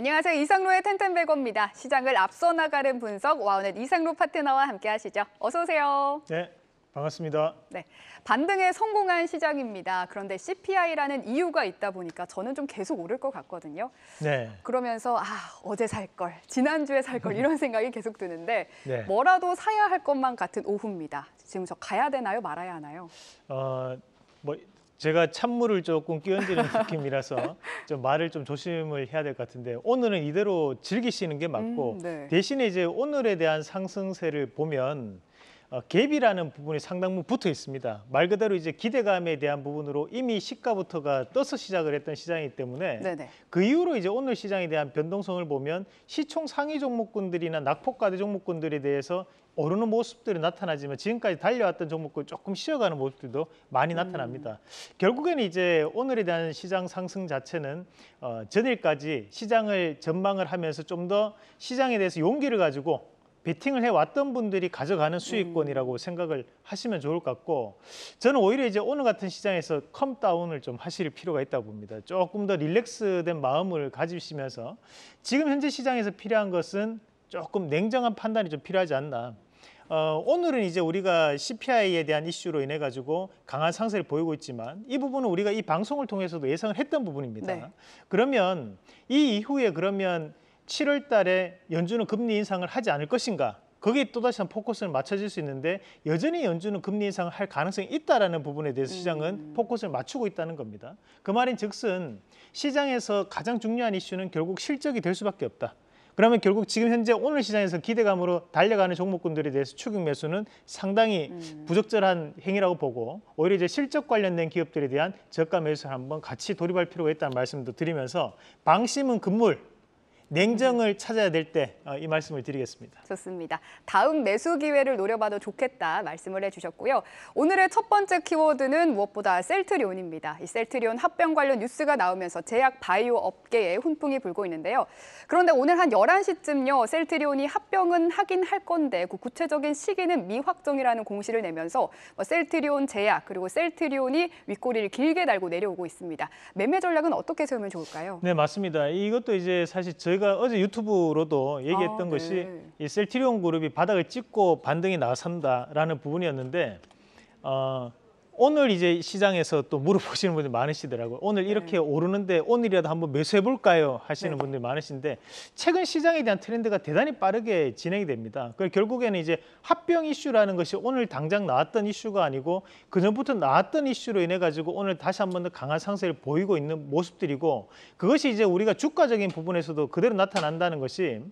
안녕하세요. 이상로의 텐텐백어입니다. 시장을 앞서 나가는 분석 와우넷 이상로 파트너와 함께 하시죠. 어서 오세요. 네. 반갑습니다. 네, 반등에 성공한 시장입니다. 그런데 CPI라는 이유가 있다 보니까 저는 좀 계속 오를 것 같거든요. 네. 그러면서 아 어제 살 걸, 지난 주에 살 걸 이런 생각이 계속 드는데 네. 뭐라도 사야 할 것만 같은 오후입니다. 지금 저 가야 되나요, 말아야 하나요? 어, 뭐 제가 찬물을 조금 끼얹는 느낌이라서 좀 말을 좀 조심을 해야 될 것 같은데 오늘은 이대로 즐기시는 게 맞고 음, 네. 대신에 이제 오늘에 대한 상승세를 보면 어, 갭이라는 부분이 상당 부분 붙어 있습니다. 말 그대로 이제 기대감에 대한 부분으로 이미 시가부터가 떠서 시작을 했던 시장이기 때문에 네네. 그 이후로 이제 오늘 시장에 대한 변동성을 보면 시총 상위 종목군들이나 낙폭과대 종목군들에 대해서 오르는 모습들이 나타나지만 지금까지 달려왔던 종목군 조금 쉬어가는 모습들도 많이 음. 나타납니다. 음. 결국에는 이제 오늘에 대한 시장 상승 자체는 어, 전일까지 시장을 전망을 하면서 좀 더 시장에 대해서 용기를 가지고 베팅을 해왔던 분들이 가져가는 수익권이라고 음. 생각을 하시면 좋을 것 같고 저는 오히려 이제 오늘 같은 시장에서 컴다운을 좀 하실 필요가 있다고 봅니다. 조금 더 릴렉스된 마음을 가지시면서 지금 현재 시장에서 필요한 것은 조금 냉정한 판단이 좀 필요하지 않나. 어, 오늘은 이제 우리가 CPI에 대한 이슈로 인해 가지고 강한 상세를 보이고 있지만 이 부분은 우리가 이 방송을 통해서도 예상을 했던 부분입니다. 네. 그러면 이 이후에 그러면 7월 달에 연준은 금리 인상을 하지 않을 것인가 거기에 또다시 한 포커스를 맞춰질 수 있는데 여전히 연준은 금리 인상을 할 가능성이 있다라는 부분에 대해서 시장은 음. 포커스를 맞추고 있다는 겁니다. 그 말인 즉슨 시장에서 가장 중요한 이슈는 결국 실적이 될 수밖에 없다. 그러면 결국 지금 현재 오늘 시장에서 기대감으로 달려가는 종목군들에 대해서 추격 매수는 상당히 음. 부적절한 행위라고 보고 오히려 이제 실적 관련된 기업들에 대한 저가 매수를 한번 같이 돌입할 필요가 있다는 말씀도 드리면서 방심은 금물 냉정을 찾아야 될 때이 어, 말씀을 드리겠습니다. 좋습니다. 다음 매수 기회를 노려봐도 좋겠다 말씀을 해주셨고요. 오늘의 첫 번째 키워드는 무엇보다 셀트리온입니다. 이 셀트리온 합병 관련 뉴스가 나오면서 제약 바이오 업계에 훈풍이 불고 있는데요. 그런데 오늘 한 11시쯤요. 셀트리온이 합병은 하긴 할 건데 그 구체적인 시기는 미확정이라는 공시를 내면서 뭐 셀트리온 제약 그리고 셀트리온이 윗꼬리를 길게 달고 내려오고 있습니다. 매매 전략은 어떻게 세우면 좋을까요? 네, 맞습니다. 이것도 이제 사실 저희 제가 어제 유튜브로도 얘기했던 아, 네. 것이 이 셀트리온 그룹이 바닥을 찍고 반등이 나선다라는 부분이었는데 어, 오늘 이제 시장에서 또 물어보시는 분들 많으시더라고요. 오늘 네. 이렇게 네. 오르는데 오늘이라도 한번 매수해 볼까요? 하시는 네. 분들 많으신데 최근 시장에 대한 트렌드가 대단히 빠르게 진행이 됩니다. 그래서 결국에는 이제 합병 이슈라는 것이 오늘 당장 나왔던 이슈가 아니고 그전부터 나왔던 이슈로 인해 가지고 오늘 다시 한번 더 강한 상세를 보이고 있는 모습들이고 그것이 이제 우리가 주가적인 부분에서도 그대로 나타난다는 것이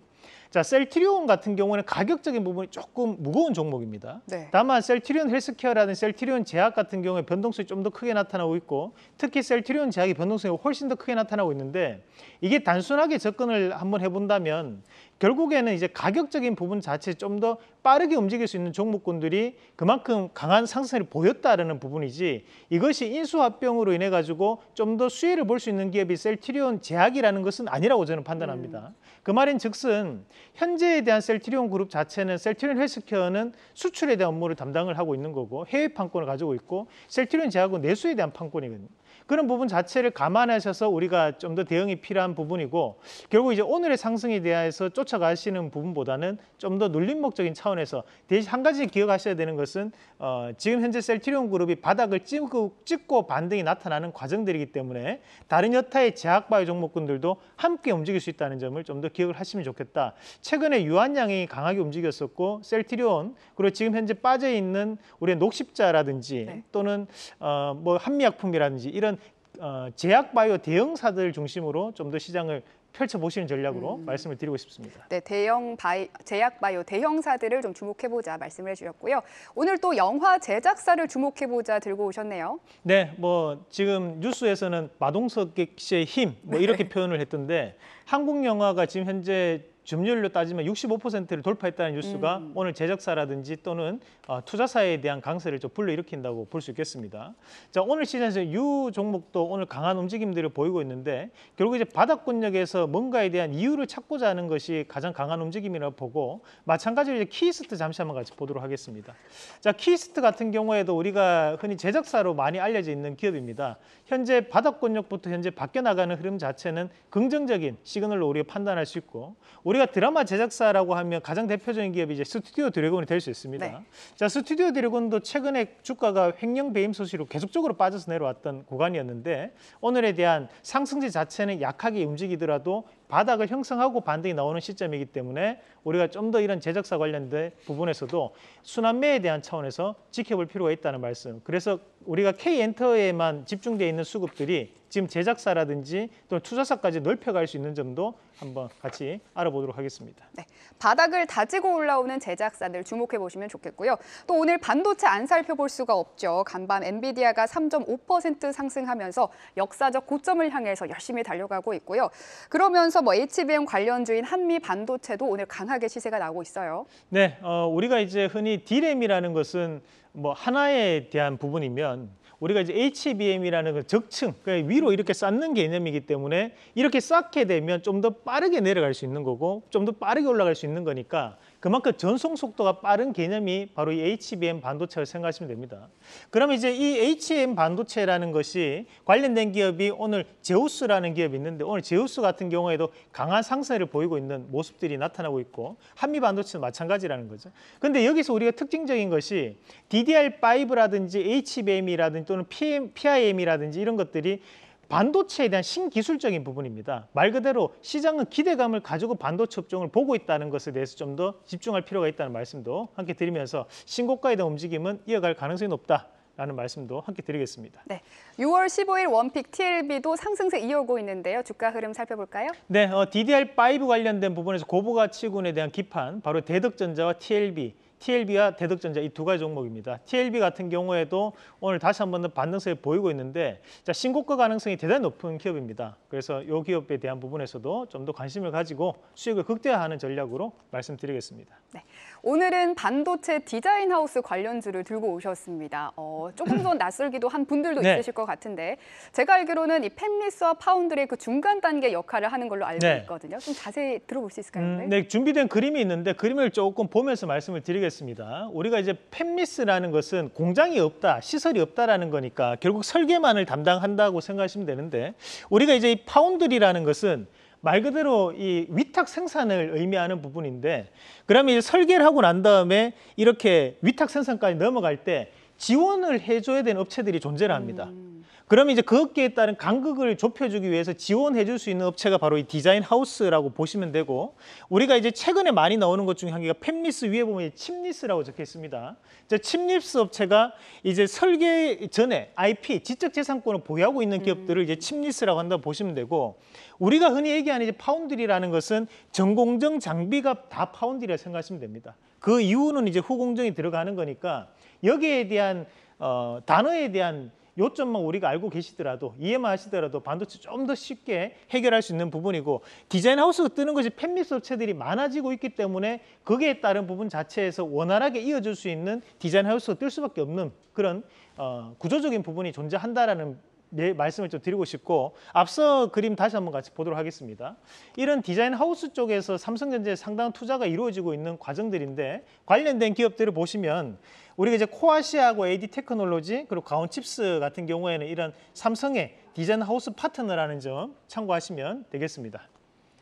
자, 셀트리온 같은 경우는 가격적인 부분이 조금 무거운 종목입니다. 네. 다만 셀트리온 헬스케어라는 셀트리온 제약 같은 경우에 변동성이 좀 더 크게 나타나고 있고 특히 셀트리온 제약의 변동성이 훨씬 더 크게 나타나고 있는데 이게 단순하게 접근을 한번 해본다면 결국에는 이제 가격적인 부분 자체 좀 더 빠르게 움직일 수 있는 종목군들이 그만큼 강한 상승을 보였다라는 부분이지 이것이 인수합병으로 인해 가지고 좀 더 수혜를 볼 수 있는 기업이 셀트리온 제약이라는 것은 아니라고 저는 판단합니다. 음. 그 말인 즉슨 현재에 대한 셀트리온 그룹 자체는 셀트리온 헬스케어는 수출에 대한 업무를 담당을 하고 있는 거고 해외 판권을 가지고 있고 셀트리온 제약은 내수에 대한 판권이거든요. 그런 부분 자체를 감안하셔서 우리가 좀 더 대응이 필요한 부분이고 결국 이제 오늘의 상승에 대해서 쫓아가시는 부분보다는 좀 더 눌림목적인 차원에서 대신 한 가지 기억하셔야 되는 것은 어, 지금 현재 셀트리온 그룹이 바닥을 찍고, 찍고 반등이 나타나는 과정들이기 때문에 다른 여타의 제약바이 종목군들도 함께 움직일 수 있다는 점을 좀 더 기억을 하시면 좋겠다. 최근에 유한양이 강하게 움직였었고 셀트리온 그리고 지금 현재 빠져 있는 우리의 녹십자라든지 네. 또는 어, 뭐 한미약품이라든지 이런 이런 어, 제약 바이오 대형사들 중심으로 좀 더 시장을 펼쳐보시는 전략으로 음. 말씀을 드리고 싶습니다. 네, 대형 바이, 제약 바이오 대형사들을 좀 주목해보자 말씀을 주셨고요 오늘 또 영화 제작사를 주목해보자 들고 오셨네요. 네, 뭐 지금 뉴스에서는 마동석 씨의 힘, 뭐 이렇게 네. 표현을 했던데 한국 영화가 지금 현재 점유율로 따지면 65%를 돌파했다는 뉴스가 음. 오늘 제작사라든지 또는 어, 투자사에 대한 강세를 좀 불러일으킨다고 볼 수 있겠습니다. 자 오늘 시장에서 유 종목도 오늘 강한 움직임들을 보이고 있는데 결국 이제 바닥권역에서 뭔가에 대한 이유를 찾고자 하는 것이 가장 강한 움직임이라 고 보고 마찬가지로 이제 키이스트 잠시 한번 같이 보도록 하겠습니다. 자 키이스트 같은 경우에도 우리가 흔히 제작사로 많이 알려져 있는 기업입니다. 현재 바닥권역부터 현재 바뀌어 나가는 흐름 자체는 긍정적인 시그널로 우리가 판단할 수 있고 우리 우리가 드라마 제작사라고 하면 가장 대표적인 기업이 이제 스튜디오 드래곤이 될 수 있습니다. 네. 자, 스튜디오 드래곤도 최근에 주가가 횡령 배임 소식으로 계속적으로 빠져서 내려왔던 구간이었는데 오늘에 대한 상승세 자체는 약하게 움직이더라도 바닥을 형성하고 반등이 나오는 시점이기 때문에 우리가 좀 더 이런 제작사 관련된 부분에서도 순환매에 대한 차원에서 지켜볼 필요가 있다는 말씀. 그래서 우리가 K엔터에만 집중되어 있는 수급들이 지금 제작사라든지 또는 투자사까지 넓혀갈 수 있는 점도 한번 같이 알아보도록 하겠습니다. 네, 바닥을 다지고 올라오는 제작사들 주목해 보시면 좋겠고요. 또 오늘 반도체 안 살펴볼 수가 없죠. 간밤 엔비디아가 3.5% 상승하면서 역사적 고점을 향해서 열심히 달려가고 있고요. 그러면서 이어서 뭐 HBM 관련주인 한미 반도체도 오늘 강하게 시세가 나오고 있어요. 네, 어, 우리가 이제 흔히 D램이라는 것은 뭐 하나에 대한 부분이면 우리가 이제 HBM이라는 건 그 적층, 그러니까 위로 이렇게 쌓는 개념이기 때문에 이렇게 쌓게 되면 좀 더 빠르게 내려갈 수 있는 거고 좀 더 빠르게 올라갈 수 있는 거니까 그만큼 전송 속도가 빠른 개념이 바로 이 HBM 반도체를 생각하시면 됩니다. 그럼 이제 이 HBM 반도체라는 것이 관련된 기업이 오늘 제우스라는 기업이 있는데 오늘 제우스 같은 경우에도 강한 상세를 보이고 있는 모습들이 나타나고 있고 한미 반도체도 마찬가지라는 거죠. 근데 여기서 우리가 특징적인 것이 DDR5라든지 HBM이라든지 또는 PM, PIM이라든지 이런 것들이 반도체에 대한 신기술적인 부분입니다. 말 그대로 시장은 기대감을 가지고 반도체 업종을 보고 있다는 것에 대해서 좀 더 집중할 필요가 있다는 말씀도 함께 드리면서 신고가에 대한 움직임은 이어갈 가능성이 높다. 라는 말씀도 함께 드리겠습니다. 네, 6월 15일 원픽 TLB도 상승세 이어오고 있는데요. 주가 흐름 살펴볼까요? 네, 어, DDR5 관련된 부분에서 고부가치군에 대한 기판, 바로 대덕전자와 TLB, TLB와 대덕전자 이 두 가지 종목입니다. TLB 같은 경우에도 오늘 다시 한번더 반등세를 보이고 있는데 자, 신고가 가능성이 대단히 높은 기업입니다. 그래서 이 기업에 대한 부분에서도 좀 더 관심을 가지고 수익을 극대화하는 전략으로 말씀드리겠습니다. 네. 오늘은 반도체 디자인 하우스 관련주를 들고 오셨습니다. 어, 조금 더 낯설기도 한 분들도 네. 있으실 것 같은데 제가 알기로는 이 팹리스와 파운드의 그 중간 단계 역할을 하는 걸로 알고 네. 있거든요. 좀 자세히 들어볼 수 있을까요? 음, 네, 네 준비된 그림이 있는데 그림을 조금 보면서 말씀을 드리겠습니다. 드리겠습니다. 우리가 이제 팻미스라는 것은 공장이 없다, 시설이 없다라는 거니까 결국 설계만을 담당한다고 생각하시면 되는데 우리가 이제 이 파운드리라는 것은 말 그대로 이 위탁 생산을 의미하는 부분인데 그러면 이제 설계를 하고 난 다음에 이렇게 위탁 생산까지 넘어갈 때 지원을 해줘야 되는 업체들이 존재를 합니다. 음. 그러면 이제 그 업계에 따른 간극을 좁혀주기 위해서 지원해 줄 수 있는 업체가 바로 이 디자인 하우스라고 보시면 되고 우리가 이제 최근에 많이 나오는 것 중에 한 개가 팹리스 위에 보면 침리스라고 적혀 있습니다. 이제 침리스 업체가 이제 설계 전에 IP 지적재산권을 보유하고 있는 기업들을 이제 침리스라고 한다 고 보시면 되고 우리가 흔히 얘기하는 이제 파운드리라는 것은 전공정 장비가 다 파운드리라 생각하시면 됩니다. 그 이유는 이제 후공정이 들어가는 거니까 여기에 대한 어, 단어에 대한 요점만 우리가 알고 계시더라도 이해만 하시더라도 반도체 좀 더 쉽게 해결할 수 있는 부분이고 디자인 하우스가 뜨는 것이 팬미스 업체들이 많아지고 있기 때문에 거기에 따른 부분 자체에서 원활하게 이어질 수 있는 디자인 하우스가 뜰 수밖에 없는 그런 어, 구조적인 부분이 존재한다라는 예, 말씀을 좀 드리고 싶고 앞서 그림 다시 한번 같이 보도록 하겠습니다. 이런 디자인 하우스 쪽에서 삼성전자에 상당한 투자가 이루어지고 있는 과정들인데 관련된 기업들을 보시면 우리가 이제 코아시아하고 AD 테크놀로지 그리고 가온칩스 같은 경우에는 이런 삼성의 디자인 하우스 파트너라는 점 참고하시면 되겠습니다.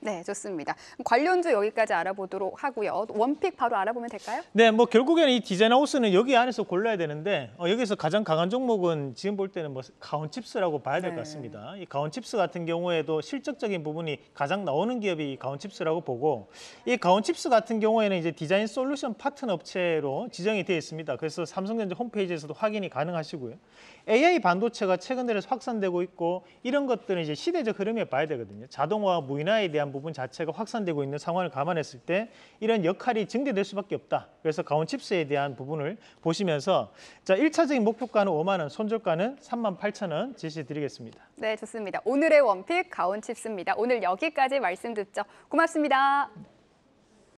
네, 좋습니다. 관련주 여기까지 알아보도록 하고요. 원픽 바로 알아보면 될까요? 네, 뭐 결국에는 이디자이 하우스는 여기 안에서 골라야 되는데 어, 여기서 가장 강한 종목은 지금 볼 때는 뭐 가온칩스라고 봐야 될것 네. 같습니다. 이 가온칩스 같은 경우에도 실적적인 부분이 가장 나오는 기업이 가온칩스라고 보고 이 가온칩스 같은 경우에는 이제 디자인 솔루션 파트너 업체로 지정이 되어 있습니다. 그래서 삼성전자 홈페이지에서도 확인이 가능하시고요. AI 반도체가 최근 들에 확산되고 있고 이런 것들은 이제 시대적 흐름에 봐야 되거든요. 자동화, 무인화에 대한 부분 자체가 확산되고 있는 상황을 감안했을 때 이런 역할이 증대될 수밖에 없다. 그래서 가온 칩스에 대한 부분을 보시면서 자 1차적인 목표가는 5만 원, 손절가는 3만 8천 원 제시드리겠습니다. 네, 좋습니다. 오늘의 원픽 가온 칩스입니다. 오늘 여기까지 말씀 듣죠. 고맙습니다.